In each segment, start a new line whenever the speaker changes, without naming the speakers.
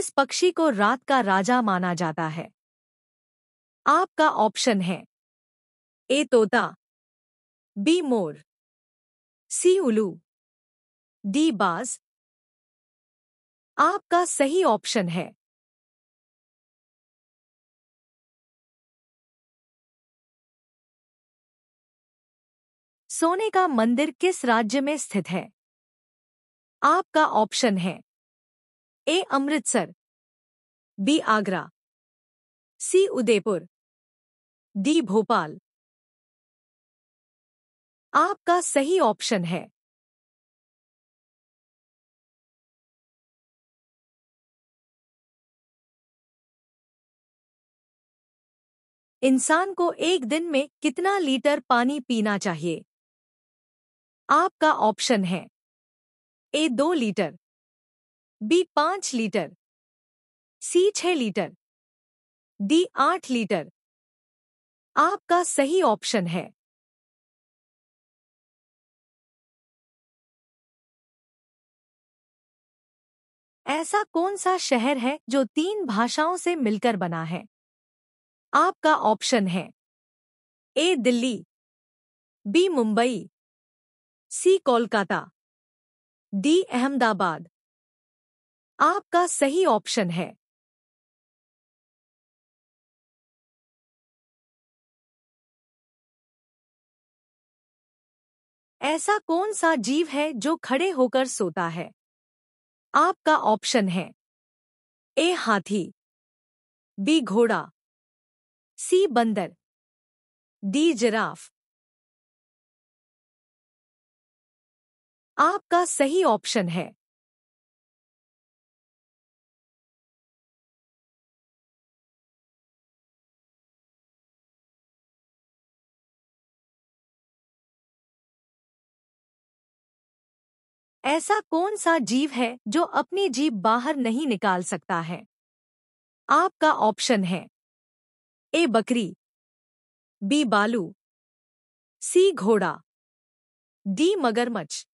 इस पक्षी को रात का राजा माना जाता है आपका ऑप्शन है ए तोता बी मोर सी उलू डी बाज आपका सही ऑप्शन है सोने का मंदिर किस राज्य में स्थित है आपका ऑप्शन है A Amritsar B Agra C Udaipur D Bhopal आपका सही ऑप्शन है इंसान को एक दिन में कितना लीटर पानी पीना चाहिए आपका ऑप्शन है ए दो लीटर बी पांच लीटर सी छह लीटर डी आठ लीटर आपका सही ऑप्शन है ऐसा कौन सा शहर है जो तीन भाषाओं से मिलकर बना है आपका ऑप्शन है A Delhi B Mumbai C Kolkata D Ahmedabad आपका सही ऑप्शन है ऐसा कौन सा जीव है जो खड़े होकर सोता है आपका ऑप्शन है ए हाथी बी घोड़ा सी बंदर डी जिराफ आपका सही ऑप्शन है ऐसा कौन सा जीव है जो अपनी जीभ बाहर नहीं निकाल सकता है आपका ऑप्शन है ए बकरी बी बालू सी घोड़ा डी मगरमच्छ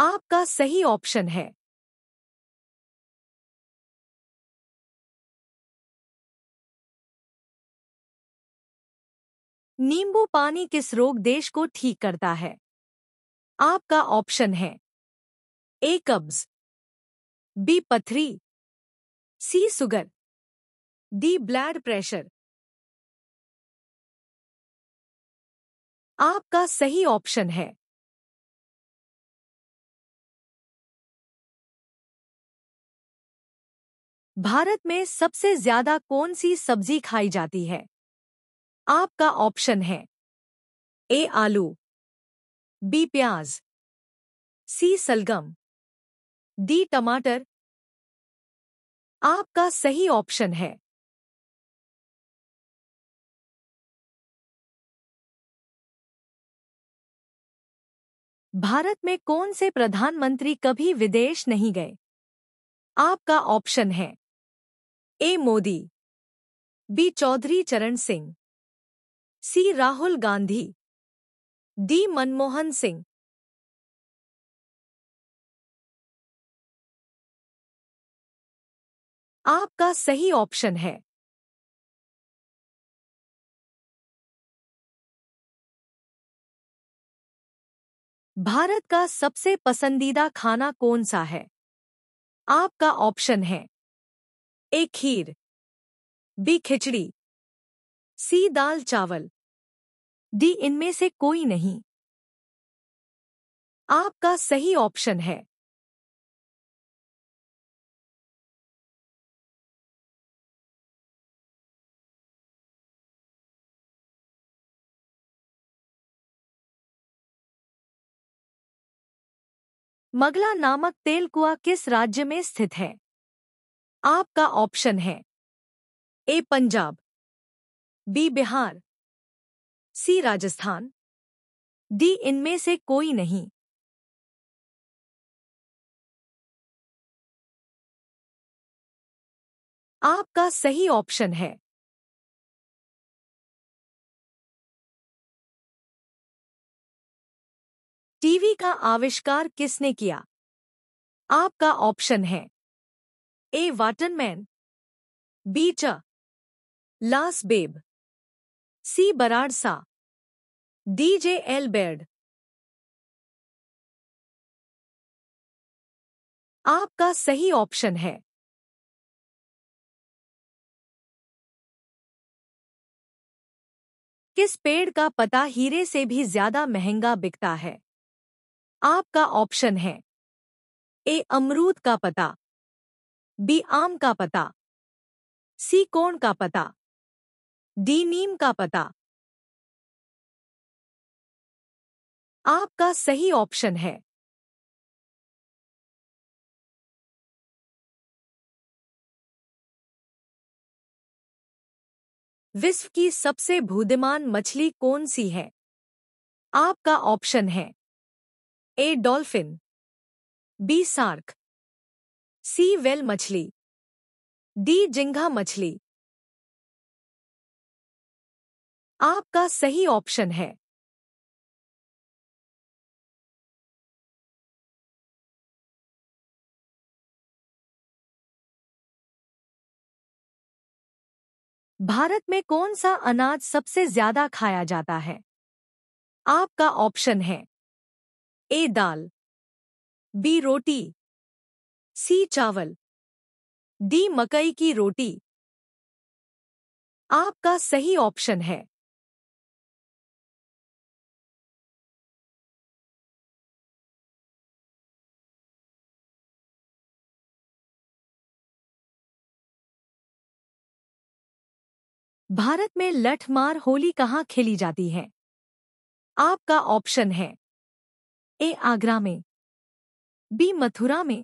आपका सही ऑप्शन है नींबू पानी किस रोग देश को ठीक करता है आपका ऑप्शन है ए कब्ज बी पथरी C sugar D blood pressure आपका सही ऑप्शन है भारत में सबसे ज्यादा कौन सी सब्जी खाई जाती है आपका ऑप्शन है ए आलू बी प्याज सी सलगम डी टमाटर आपका सही ऑप्शन है भारत में कौन से प्रधानमंत्री कभी विदेश नहीं गए आपका ऑप्शन है ए Modi B Chaudhary Charan Singh C Rahul Gandhi D Manmohan Singh आपका सही ऑप्शन है भारत का सबसे पसंदीदा खाना कौन सा है आपका ऑप्शन है ए खीर बी खिचड़ी सी दाल चावल डी इनमें से कोई नहीं आपका सही ऑप्शन है मगला नामक तेलकुआ किस राज्य में स्थित है आपका ऑप्शन है A Punjab B Bihar C Rajasthan D इनमें से कोई नहीं आपका सही ऑप्शन है टीवी का आविष्कार किसने किया आपका ऑप्शन है ए वाटनमैन बी च लास बेब सी बराडसा DJ बेड आपका सही ऑप्शन है किस पेड़ का पता हीरे से भी ज्यादा महंगा बिकता है आपका ऑप्शन है ए अमरूद का पता बी आम का पता सी कोण का पता डी नीम का पता आपका सही ऑप्शन है विश्व की सबसे भूदिमान मछली कौन सी है आपका ऑप्शन है A dolphin B shark C whale मछली डी जिंघा मछली आपका सही ऑप्शन है भारत में कौन सा अनाज सबसे ज्यादा खाया जाता है आपका ऑप्शन है ए दाल बी रोटी सी चावल डी मकई की रोटी आपका सही ऑप्शन है भारत में लठमार होली कहाँ खेली जाती है आपका ऑप्शन है ए आगरा में बी मथुरा में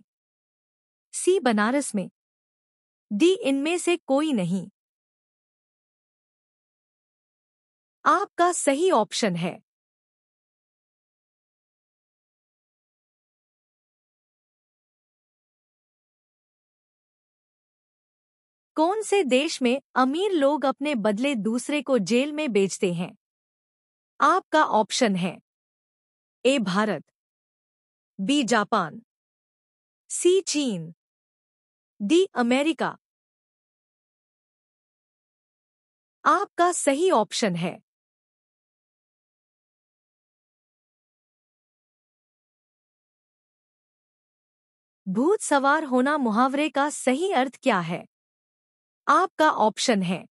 सी बनारस में डी इनमें से कोई नहीं आपका सही ऑप्शन है कौन से देश में अमीर लोग अपने बदले दूसरे को जेल में बेचते हैं आपका ऑप्शन है A Bharat B Japan C चीन डी अमेरिका आपका सही ऑप्शन है भूत सवार होना मुहावरे का सही अर्थ क्या है आपका ऑप्शन है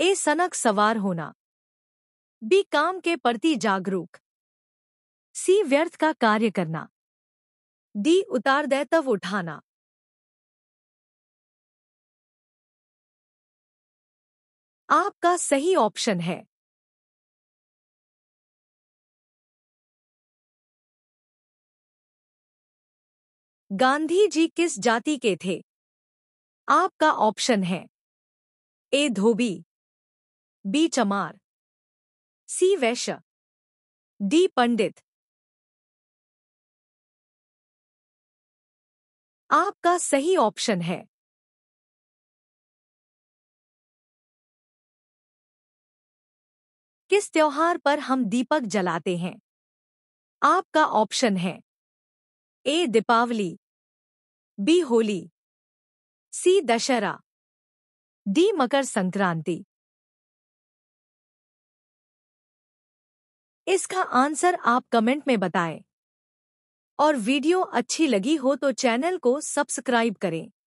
ए सनक सवार होना बी काम के प्रति जागरूक सी व्यर्थ का कार्य करना डी उतार दैतव उठाना आपका सही ऑप्शन है गांधी जी किस जाति के थे आपका ऑप्शन है ए धोबी बी चमार सी वैश्य डी पंडित आपका सही ऑप्शन है किस त्योहार पर हम दीपक जलाते हैं आपका ऑप्शन है A Deepawali B Holi C Dussehra D Makar Sankranti इसका आंसर आप कमेंट में बताएं और वीडियो अच्छी लगी हो तो चैनल को सब्सक्राइब करें